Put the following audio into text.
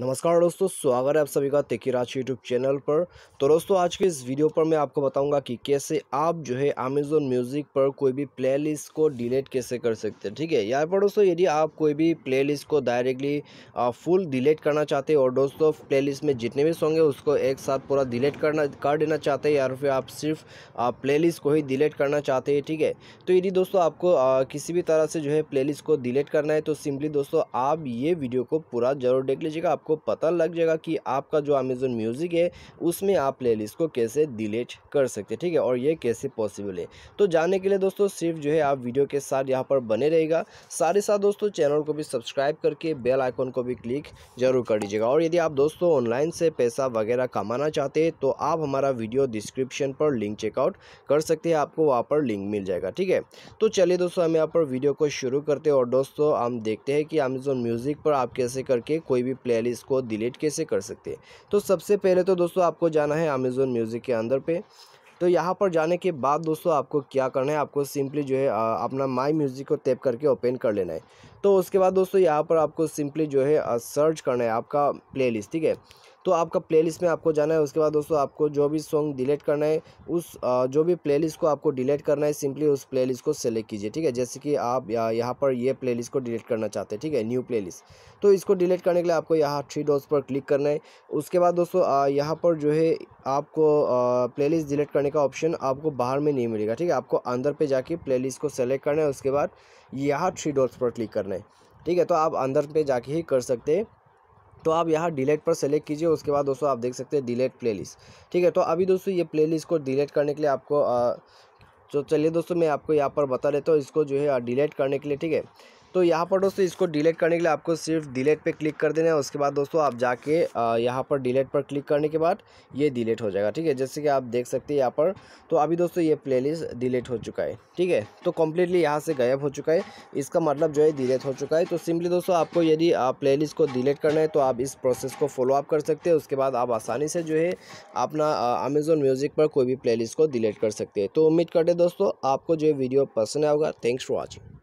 नमस्कार दोस्तों स्वागत है आप सभी का तेकी राज यूट्यूब चैनल पर तो दोस्तों आज के इस वीडियो पर मैं आपको बताऊंगा कि कैसे आप जो है अमेजोन म्यूज़िक पर कोई भी प्लेलिस्ट को डिलीट कैसे कर सकते हैं ठीक है यार पर दोस्तों यदि आप कोई भी प्लेलिस्ट को डायरेक्टली फुल डिलीट करना चाहते हैं और दोस्तों प्ले में जितने भी सॉन्ग है उसको एक साथ पूरा डिलीट करना कर देना चाहते हैं या फिर आप सिर्फ प्ले को ही डिलीट करना चाहते हैं ठीक है तो यदि दोस्तों आपको किसी भी तरह से जो है प्ले को डिलीट करना है तो सिंपली दोस्तों आप ये वीडियो को पूरा जरूर देख लीजिएगा आपको पता लग जाएगा कि आपका जो अमेज़ोन म्यूज़िक है उसमें आप प्लेलिस्ट को कैसे डिलीट कर सकते हैं ठीक है और ये कैसे पॉसिबल है तो जानने के लिए दोस्तों सिर्फ जो है आप वीडियो के साथ यहाँ पर बने रहेगा सारे साथ दोस्तों चैनल को भी सब्सक्राइब करके बेल आइकॉन को भी क्लिक जरूर कर दीजिएगा और यदि आप दोस्तों ऑनलाइन से पैसा वगैरह कमाना चाहते हैं तो आप हमारा वीडियो डिस्क्रिप्शन पर लिंक चेकआउट कर सकते हैं आपको वहाँ पर लिंक मिल जाएगा ठीक है तो चलिए दोस्तों हम यहाँ पर वीडियो को शुरू करते हैं और दोस्तों हम देखते हैं कि अमेज़ोन म्यूज़िक पर आप कैसे करके कोई भी प्ले इसको डिलीट कैसे कर सकते हैं तो सबसे पहले तो दोस्तों आपको जाना है अमेज़ोन म्यूज़िक के अंदर पे तो यहाँ पर जाने के बाद दोस्तों आपको क्या करना है आपको सिंपली जो है अपना माई म्यूज़िक को टैप करके ओपन कर लेना है तो उसके बाद दोस्तों यहाँ पर आपको सिंपली जो है सर्च करना है आपका प्लेलिस्ट ठीक है तो आपका प्लेलिस्ट में आपको जाना है उसके बाद दोस्तों आपको जो भी सॉन्ग डिलीट करना है उस जो भी प्लेलिस्ट को आपको डिलीट करना है सिंपली उस प्लेलिस्ट को सेलेक्ट कीजिए ठीक है जैसे कि आप यहाँ पर ये प्लेलिस्ट को डिलीट करना चाहते हैं ठीक है न्यू प्लेलिस्ट तो इसको डिलीट करने के लिए आपको यहाँ थ्री डॉट्स पर क्लिक करना है उसके बाद दोस्तों यहाँ पर जो है आपको प्ले डिलीट करने का ऑप्शन आपको बाहर में नहीं मिलेगा ठीक है आपको अंदर पर जाके प्ले को सेलेक्ट करना है उसके बाद यहाँ थ्री डॉट्स पर क्लिक करना है करना है ठीक है तो आप अंदर पे जाके ही कर सकते हैं तो आप यहाँ डिलीट पर सेलेक्ट कीजिए उसके बाद दोस्तों आप देख सकते हैं डिलीट प्लेलिस्ट ठीक है तो अभी दोस्तों ये प्लेलिस्ट को डिलीट करने के लिए आपको आ, तो चलिए दोस्तों मैं आपको यहाँ पर बता देता हूँ इसको जो है डिलीट करने के लिए ठीक है तो यहाँ पर दोस्तों इसको डिलीट करने के लिए आपको सिर्फ डिलीट पे क्लिक कर देना है उसके बाद दोस्तों आप जाके यहाँ पर डिलीट पर क्लिक करने के बाद ये डिलीट हो जाएगा ठीक है जैसे कि आप देख सकते हैं यहाँ पर तो अभी दोस्तों ये प्लेलिस्ट डिलीट हो चुका है ठीक है तो कम्प्लीटली यहाँ से गायब हो चुका है इसका मतलब जो है डिलीट हो चुका है तो सिंपली दोस्तों आपको यदि प्ले को डिलीट करना है तो आप इस प्रोसेस को फॉलो अप कर सकते हैं उसके बाद आप आसानी से जो है अपना अमेजोन म्यूज़िक पर कोई भी प्ले को डिलीट कर सकते हैं तो उम्मीद करते दोस्तों आपको जो वीडियो पसंद आएगा थैंक्स फॉर वॉचिंग